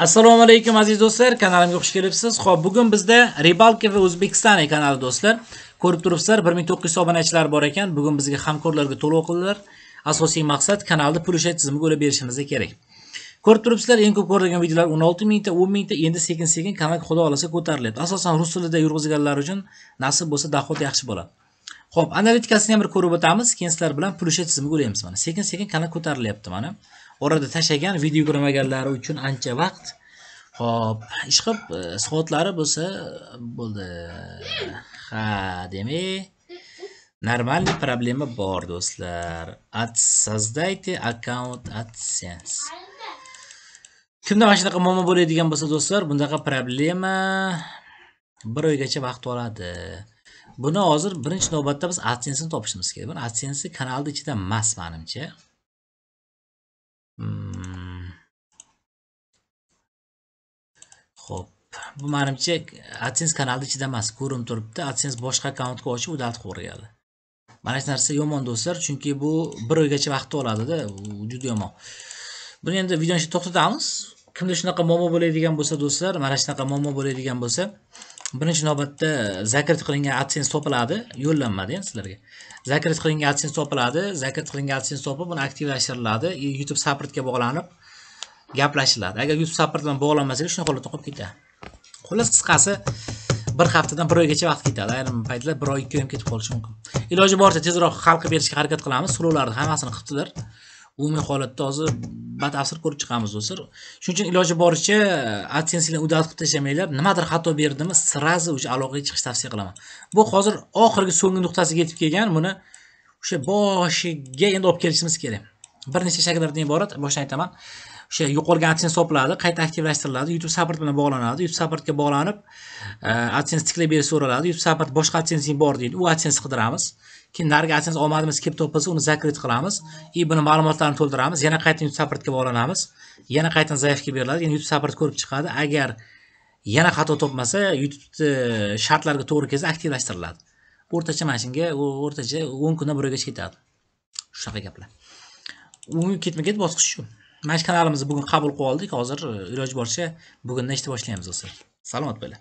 Assalomu alaykum aziz do'stlar, kanalimga xush kelibsiz. Xo'p, bugun bizda Ribalka va O'zbekiston kanali do'stlar, ko'rib turibsizlar, 1900 obunachilar bor ekan. Bugun bizga hamkorlarga to'lov qildilar. Asosiy maqsad kanalni pul ishlatish tizimiga olib berishimiz kerak. Ko'rib turibsizlar, eng ko'p ko'rilgan videolar 16 mingta, 10 mingta, endi sekin-sekin kanal xudo xolasa ko'tariladi. Asosan rus tilida yurg'izganlar uchun nasib bo'lsa dahot yaxshi bo'ladi. Xo'p, analitikasini ham bir ko'rib o'tamiz, keyin sizlar bilan pul ishlatish tizimiga mana. Sekin-sekin kanal ko'tarilyapti mana. orada tashlagan video ko'rmaganlari uchun ancha vaqt ho'p ishqilib e, soatlari bo'lsa bo'ldi ha demak нормальный problema bor do'stlar от создайте аккаунт adsense kimda mana shunaqa muammo bo'ladigan bo'lsa do'stlar bunaqa problema bir oygacha vaqt oladi buni hozir birinchi navbatda biz adsensni topishimiz kerak buni adsense kanalni ichida emas manimcha Xo'p, bu manimcha adsense kanalni ichida emas ko'rinib turibdi adsense boshqa akkauntga ochib u dalt qo'rigadi mana shu narsa yomon do'stlar chunki bu 1 oygacha vaqtni oladida u juda yomon buni endi videoni shu to'xtatamiz kimda shunaqa muammo bo'ladigan bo'lsa do'stlar mana shunaqa muammo bo'ladigan bo'lsa birinchi navbatda zakrit qilingan adsense topiladi yo'llanmada ham sizlarga zakrit qilingan adsense topiladi zakrit qilingan adsense topib buni aktivlashtiriladi youtube supportga bog'lanib gaplashiladi agar youtube support bilan bog'lanmasangiz shunaqa holatda qolib ketadi xullas qisqasi bir haftadan bir oygacha vaqt ketadi ayrim paytlar bir oy ikki oy ham ketib qolishi mumkin iloji boricha tezroq hal qilib berishga harakat qilamiz so'rovlarni hammasini qilibdilar umumiy holatda hozir batafsil ko'rib chiqamiz do'stlar shuning uchun iloji boricha e, adsenselar udat qilib tashlamanglar nimadir xato berdimi сразу o'sha aloqaga chiqish tavsiya qilaman bu hozir oxirgi so'nggi nuqtasiga yetib kelgan buni o'sha boshiga endi olib kelishimiz kerak bir necha shakllardan iborat boshdan aytaman o'sha yo'qolgan adsens topiladi qayta aktivlashtiriladi youtube support bilan bog'lanadi youtube supportga bog'lanib adsense tiklab berish so'raladi youtube support boshqa adsensing bor deydi u adsense qidiramiz keyin narigi adsense olmadimiz kelib topilsa uni zakrit qilamiz и buni ma'lumotlarini to'ldiramiz yana qayta youtube supportga bog'lanamiz yana qaytadan zaявka beriladi yana youtube support ko'rib chiqadi agar yana xato topmasa youtubeni e, shartlarga to'g'ri kelsa aktivlashtiriladi o'rtacha mana shunga o'rtacha o'n kundan bir oygacha ketadi shunaqa gaplar umumiy ketma ket bosqich shu mana shu kanalimizni bugun qabul qilib oldik hozir e, iloji boricha bugundan ishni boshlaymiz do'stlar salomat bo'ling